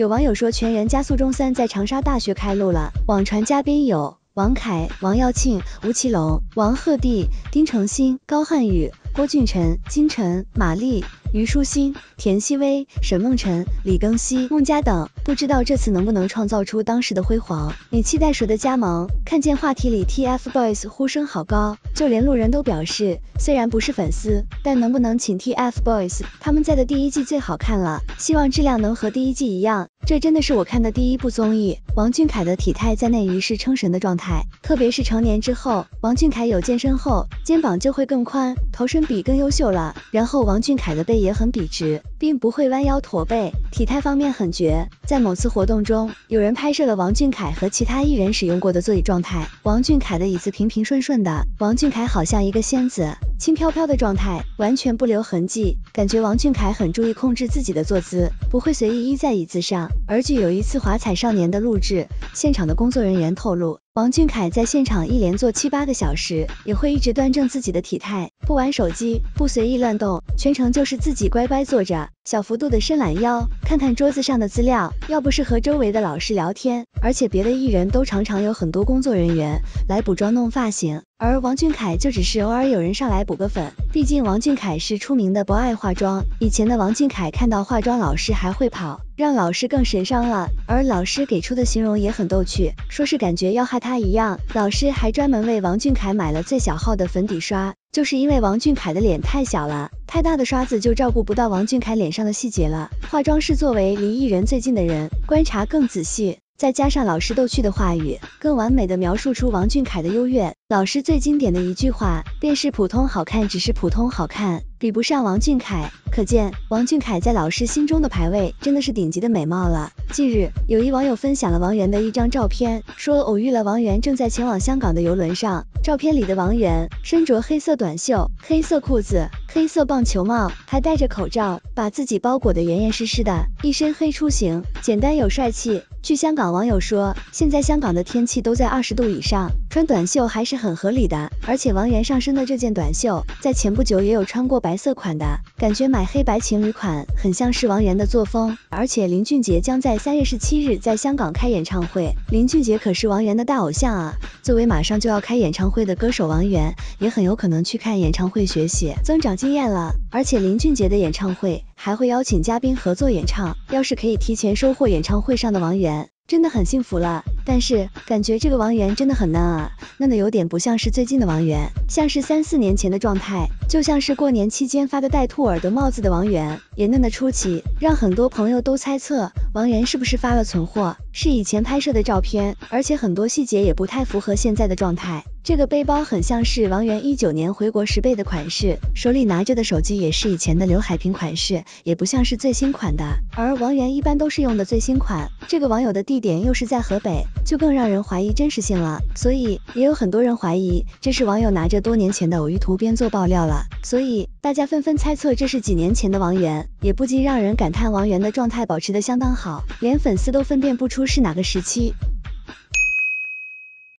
有网友说，全员加速中三在长沙大学开路了，网传嘉宾有王凯、王耀庆、吴奇隆、王鹤棣、丁程鑫、高瀚宇、郭俊辰、金晨、马丽、虞书欣、田曦薇、沈梦辰、李庚希、孟佳等，不知道这次能不能创造出当时的辉煌？你期待谁的加盟？看见话题里 TFBOYS 呼声好高，就连路人都表示，虽然不是粉丝，但能不能请 TFBOYS？他们在的第一季最好看了，希望质量能和第一季一样。这真的是我看的第一部综艺。王俊凯的体态在内娱是称神的状态，特别是成年之后，王俊凯有健身后，肩膀就会更宽，头身比更优秀了。然后王俊凯的背也很笔直，并不会弯腰驼背，体态方面很绝。在某次活动中，有人拍摄了王俊凯和其他艺人使用过的座椅状态，王俊凯的椅子平平顺顺的，王俊凯好像一个仙子，轻飘飘的状态，完全不留痕迹，感觉王俊凯很注意控制自己的坐姿，不会随意依在椅子上。而据有一次华彩少年的路。现场的工作人员透露，王俊凯在现场一连坐七八个小时，也会一直端正自己的体态，不玩手机，不随意乱动。全程就是自己乖乖坐着，小幅度的伸懒腰，看看桌子上的资料，要不是和周围的老师聊天。而且别的艺人都常常有很多工作人员来补妆弄发型，而王俊凯就只是偶尔有人上来补个粉，毕竟王俊凯是出名的不爱化妆。以前的王俊凯看到化妆老师还会跑，让老师更神伤了。而老师给出的形容也很逗趣，说是感觉要害他一样。老师还专门为王俊凯买了最小号的粉底刷。就是因为王俊凯的脸太小了，太大的刷子就照顾不到王俊凯脸上的细节了。化妆师作为离艺人最近的人，观察更仔细。再加上老师逗趣的话语，更完美的描述出王俊凯的优越。老师最经典的一句话便是“普通好看只是普通好看，比不上王俊凯”。可见王俊凯在老师心中的排位真的是顶级的美貌了。近日，有一网友分享了王源的一张照片，说偶遇了王源正在前往香港的游轮上。照片里的王源身着黑色短袖、黑色裤子、黑色棒球帽，还戴着口罩，把自己包裹得严严实实的，一身黑出行，简单又帅气。据香港网友说，现在香港的天气都在二十度以上，穿短袖还是很合理的。而且王源上身的这件短袖，在前不久也有穿过白色款的，感觉买黑白情侣款很像是王源的作风。而且林俊杰将在三月十七日在香港开演唱会，林俊杰可是王源的大偶像啊。作为马上就要开演唱会的歌手，王源也很有可能去看演唱会学习，增长经验了。而且林俊杰的演唱会。还会邀请嘉宾合作演唱，要是可以提前收获演唱会上的王源，真的很幸福了。但是感觉这个王源真的很嫩啊，嫩的有点不像是最近的王源，像是三四年前的状态，就像是过年期间发的戴兔耳朵帽子的王源。也嫩的出奇，让很多朋友都猜测王源是不是发了存货，是以前拍摄的照片，而且很多细节也不太符合现在的状态。这个背包很像是王源一九年回国时背的款式，手里拿着的手机也是以前的刘海屏款式，也不像是最新款的。而王源一般都是用的最新款，这个网友的地点又是在河北，就更让人怀疑真实性了。所以也有很多人怀疑这是网友拿着多年前的偶遇图编做爆料了，所以大家纷纷猜测这是几年前的王源。也不禁让人感叹，王源的状态保持得相当好，连粉丝都分辨不出是哪个时期。